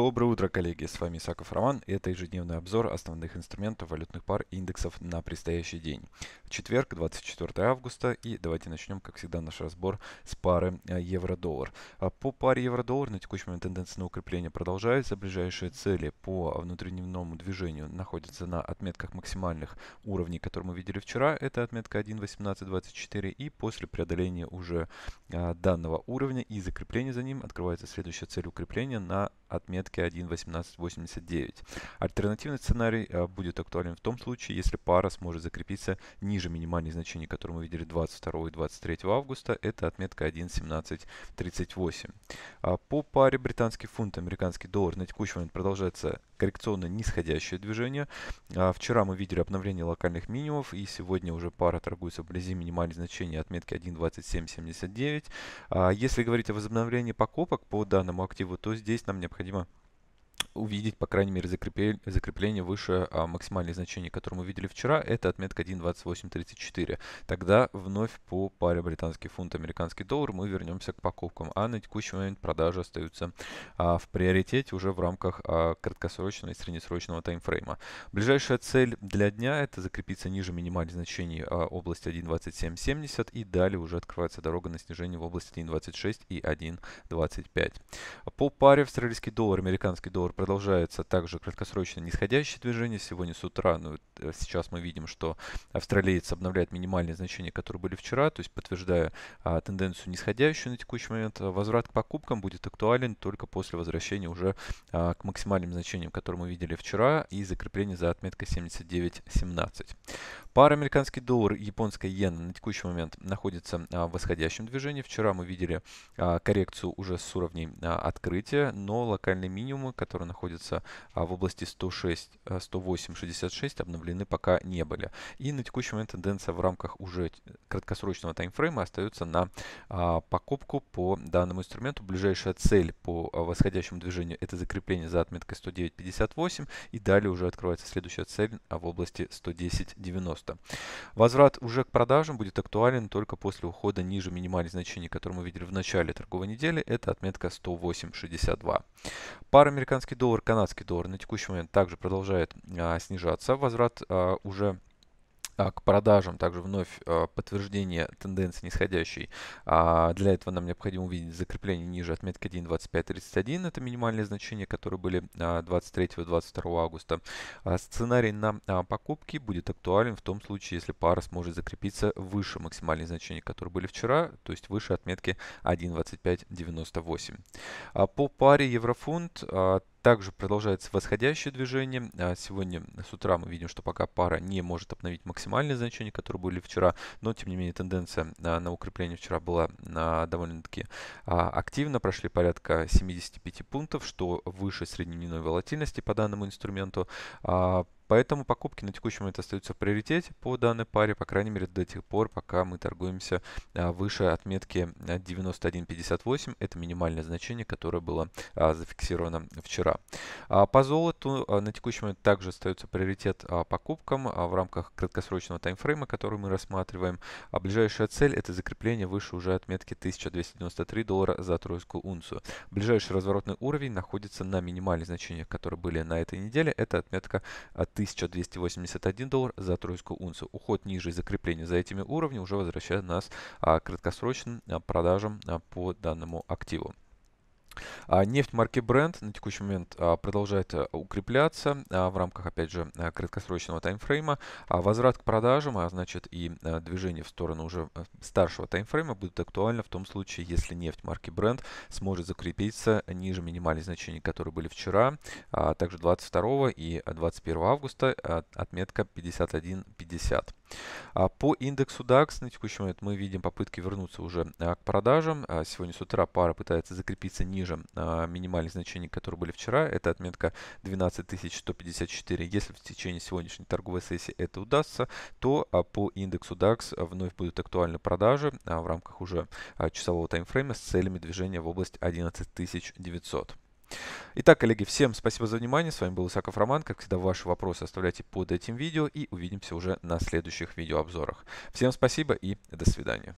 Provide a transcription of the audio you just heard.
Доброе утро, коллеги! С вами Исаков Роман и это ежедневный обзор основных инструментов валютных пар и индексов на предстоящий день. Четверг, 24 августа и давайте начнем, как всегда, наш разбор с пары э, евро-доллар. А по паре евро-доллар на текущий момент тенденция на укрепление продолжается. Ближайшие цели по внутреннему движению находятся на отметках максимальных уровней, которые мы видели вчера. Это отметка 1.1824 и после преодоления уже э, данного уровня и закрепления за ним открывается следующая цель укрепления на отметки 1.1889. Альтернативный сценарий а, будет актуален в том случае, если пара сможет закрепиться ниже минимальных значений, которые мы видели 22 и 23 августа, это отметка 1.1738. А, по паре британский фунт, американский доллар на текущий момент продолжается коррекционно нисходящее движение. А, вчера мы видели обновление локальных минимумов и сегодня уже пара торгуется вблизи минимальных значений отметки 1.2779. Если говорить о возобновлении покупок по данному активу, то здесь нам необходимо необходимо увидеть, по крайней мере, закрепление, закрепление выше а, максимальных значений, которые мы видели вчера, это отметка 1.2834. Тогда вновь по паре британский фунт, американский доллар мы вернемся к покупкам, а на текущий момент продажи остаются а, в приоритете уже в рамках а, краткосрочного и среднесрочного таймфрейма. Ближайшая цель для дня это закрепиться ниже минимальных значений а, области 1.2770 и далее уже открывается дорога на снижение в области 1.26 и 1.25. По паре австралийский доллар, американский доллар продолжается продолжается также краткосрочное нисходящее движение. Сегодня с утра, ну, э, сейчас мы видим, что австралиец обновляет минимальные значения, которые были вчера, то есть подтверждая а, тенденцию нисходящую на текущий момент. А возврат к покупкам будет актуален только после возвращения уже а, к максимальным значениям, которые мы видели вчера и закрепления за отметкой 79.17. Пара американский доллар и японская иена на текущий момент находится а, в восходящем движении. Вчера мы видели а, коррекцию уже с уровней а, открытия, но локальные минимумы, которые находятся в области 106, 108, 66 обновлены пока не были. И на текущий момент тенденция в рамках уже э, краткосрочного таймфрейма остается на покупку по данному инструменту. Ближайшая цель по восходящему движению это закрепление за отметкой 109.58 и далее уже открывается следующая цель в области 110.90 роста. Возврат уже к продажам будет актуален только после ухода ниже минимальных значений, которые мы видели в начале торговой недели. Это отметка 108.62. Пара американский доллар, канадский доллар на текущий момент также продолжает а, снижаться. Возврат а, уже а, к продажам также вновь а, подтверждение тенденции нисходящей. А, для этого нам необходимо увидеть закрепление ниже отметки 1.2531. Это минимальные значения, которые были 23-22 августа. Сценарий на покупки будет актуален в том случае, если пара сможет закрепиться выше максимальных значений, которые были вчера, то есть выше отметки 1.2598. По паре еврофунт также продолжается восходящее движение. А, сегодня с утра мы видим, что пока пара не может обновить максимальные значения, которые были вчера, но тем не менее тенденция а, на укрепление вчера была а, довольно-таки активно. Прошли порядка 75 пунктов, что выше среднедневной волатильности по данному инструменту. Поэтому покупки на текущий момент остаются в приоритете по данной паре, по крайней мере до тех пор, пока мы торгуемся а, выше отметки 91.58. А, это минимальное значение, которое было а, зафиксировано вчера. По золоту на текущий момент также остается приоритет покупкам в рамках краткосрочного таймфрейма, который мы рассматриваем. А ближайшая цель это закрепление выше уже отметки 1293 доллара за тройскую унцию. Ближайший разворотный уровень находится на минимальных значениях, которые были на этой неделе. Это отметка от 1281 доллар за тройскую унцию. Уход ниже и закрепление за этими уровнями уже возвращает нас а, к краткосрочным а, продажам а, по данному активу. А, нефть марки Brent на текущий момент а, продолжает э, укрепляться а, в рамках, опять же, э, краткосрочного таймфрейма. Возврат к продажам, а значит и э, движение в сторону уже старшего таймфрейма будет актуально в том случае, если нефть марки Brent сможет закрепиться ниже минимальных значений, которые были вчера. Также 22 и 21 августа отметка 51.50. А, по индексу DAX на текущий момент мы видим попытки вернуться уже э, к продажам. А, сегодня с утра пара пытается закрепиться ниже а, минимальных значений, которые были вчера. Это отметка 12154. Если в течение сегодняшней торговой сессии это удастся, то по индексу DAX вновь будут актуальны продажи в рамках уже часового таймфрейма с целями движения в область 11900. Итак, коллеги, всем спасибо за внимание. С вами был Исаков Роман. Как всегда, ваши вопросы оставляйте под этим видео и увидимся уже на следующих видеообзорах. Всем спасибо и до свидания.